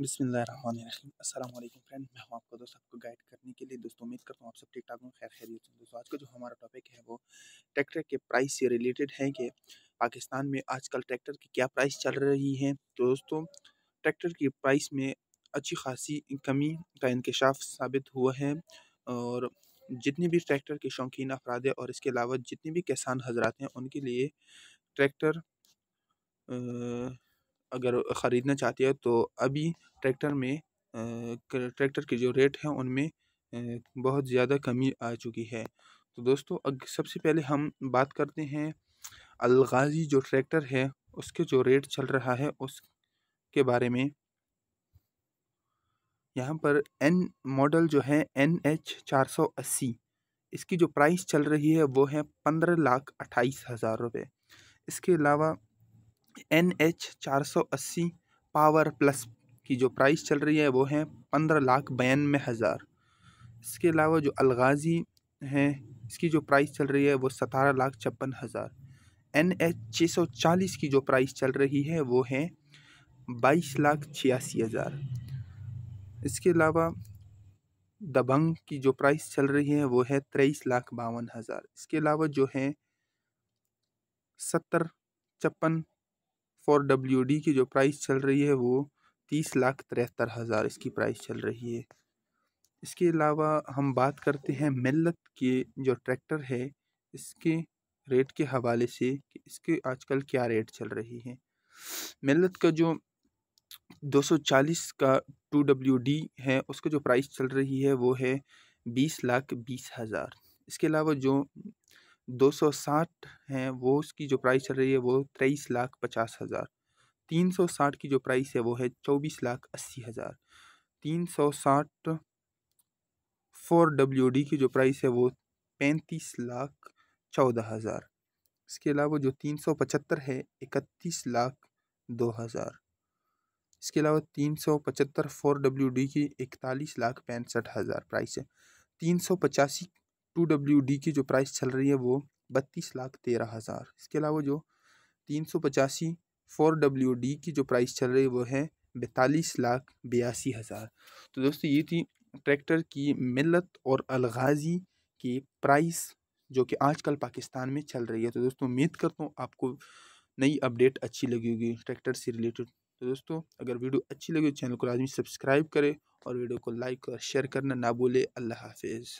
बिसमीम अल्लाम फ्रेंड मैं हूँ आपको दोस्त आपको गाइड करने के लिए दोस्तों उम्मीद करता हूँ आप सब ठीक ठाक हूँ खैर खैरियत से दोस्तों आज का जो हमारा टॉपिक है वो ट्रैक्टर के प्राइस से रिलेटेड है कि पाकिस्तान में आजकल ट्रैक्टर की क्या प्राइस चल रही है तो दोस्तों ट्रैक्टर की प्राइस में अच्छी खासी कमी का इंकशाफ साबित हुआ है और जितने भी ट्रैक्टर के शौकीन अफराद हैं और इसके अलावा जितने भी किसान हजरात हैं उनके लिए ट्रैक्टर अगर ख़रीदना चाहती है तो अभी ट्रैक्टर में ट्रैक्टर के जो रेट हैं उनमें बहुत ज़्यादा कमी आ चुकी है तो दोस्तों अग सबसे पहले हम बात करते हैं अलगाजी जो ट्रैक्टर है उसके जो रेट चल रहा है उसके बारे में यहाँ पर एन मॉडल जो है एन एच चार सौ अस्सी इसकी जो प्राइस चल रही है वो है पंद्रह लाख अट्ठाईस हज़ार रुपये इसके अलावा एन एच चार सौ अस्सी पावर प्लस की जो प्राइस चल रही है वो है पंद्रह लाख बयानवे हज़ार इसके अलावा जो अलगाजी है इसकी जो प्राइस चल रही है वो सतारह लाख छप्पन हज़ार एन एच छः सौ चालीस की जो प्राइस चल रही है वो है बाईस लाख छियासी हज़ार इसके अलावा दबंग की जो प्राइस चल रही है वो है तेईस लाख बावन हज़ार इसके अलावा जो है सत्तर छप्पन फॉर डब्ल्यू डी की जो प्राइस चल रही है वो तीस लाख तिहत्तर हज़ार इसकी प्राइस चल रही है इसके अलावा हम बात करते हैं मिल्लत के जो ट्रैक्टर है इसके रेट के हवाले से कि इसके आजकल क्या रेट चल रही है मिल्लत का जो 240 का टू डब्ल्यू डी है उसका जो प्राइस चल रही है वो है बीस लाख बीस हज़ार इसके अलावा जो दो सौ साठ हैं वो उसकी जो प्राइस चल रही है वो तेईस लाख पचास हज़ार तीन सौ साठ की जो प्राइस है वो है चौबीस लाख अस्सी हज़ार तीन सौ साठ फोर डब्ल्यू डी की जो प्राइस है वो पैंतीस लाख चौदह हज़ार इसके अलावा जो तीन सौ पचहत्तर है इकतीस लाख दो हज़ार इसके अलावा तीन सौ पचहत्तर फोर डब्ल्यू डी की इकतालीस लाख पैंसठ हज़ार प्राइस है तीन सौ पचासी टू डब्ल्यू डी की जो प्राइस चल रही है वो बत्तीस लाख तेरह हज़ार इसके अलावा जो तीन सौ पचासी फोर डब्ल्यू डी की जो प्राइस चल रही है वो है बैतालीस लाख बयासी हज़ार तो दोस्तों ये थी ट्रैक्टर की मिलत और अलगाजी की प्राइस जो कि आजकल पाकिस्तान में चल रही है तो दोस्तों उम्मीद करता हूँ आपको नई अपडेट अच्छी लगी होगी ट्रैक्टर से रिलेटेड तो दोस्तों अगर वीडियो अच्छी लगी चैनल को आदमी सब्सक्राइब करें और वीडियो को लाइक और शेयर करना ना भूले अल्लाह हाफिज़